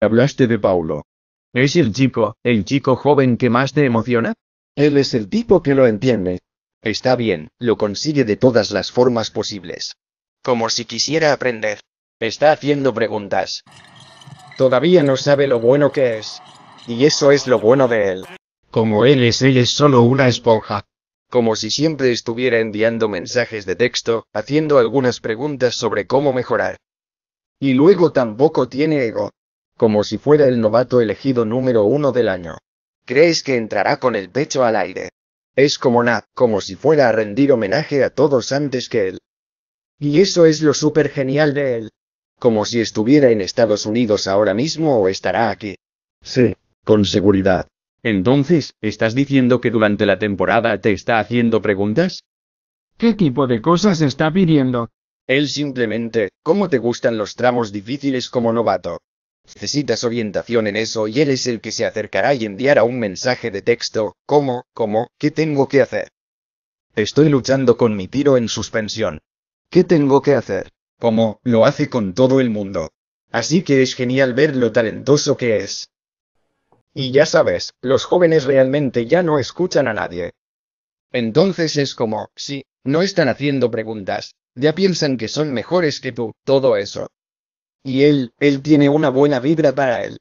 Hablaste de Paulo. ¿Es el chico, el chico joven que más te emociona? Él es el tipo que lo entiende. Está bien, lo consigue de todas las formas posibles. Como si quisiera aprender. Está haciendo preguntas. Todavía no sabe lo bueno que es. Y eso es lo bueno de él. Como él es, él es solo una esponja. Como si siempre estuviera enviando mensajes de texto, haciendo algunas preguntas sobre cómo mejorar. Y luego tampoco tiene ego como si fuera el novato elegido número uno del año. ¿Crees que entrará con el pecho al aire? Es como Nath, como si fuera a rendir homenaje a todos antes que él. Y eso es lo súper genial de él. Como si estuviera en Estados Unidos ahora mismo o estará aquí. Sí, con seguridad. Entonces, ¿estás diciendo que durante la temporada te está haciendo preguntas? ¿Qué tipo de cosas está pidiendo? Él simplemente, ¿cómo te gustan los tramos difíciles como novato? Necesitas orientación en eso y él es el que se acercará y enviará un mensaje de texto, ¿cómo, cómo, qué tengo que hacer? Estoy luchando con mi tiro en suspensión. ¿Qué tengo que hacer? Como lo hace con todo el mundo. Así que es genial ver lo talentoso que es. Y ya sabes, los jóvenes realmente ya no escuchan a nadie. Entonces es como, sí, no están haciendo preguntas, ya piensan que son mejores que tú, todo eso. Y él, él tiene una buena vibra para él.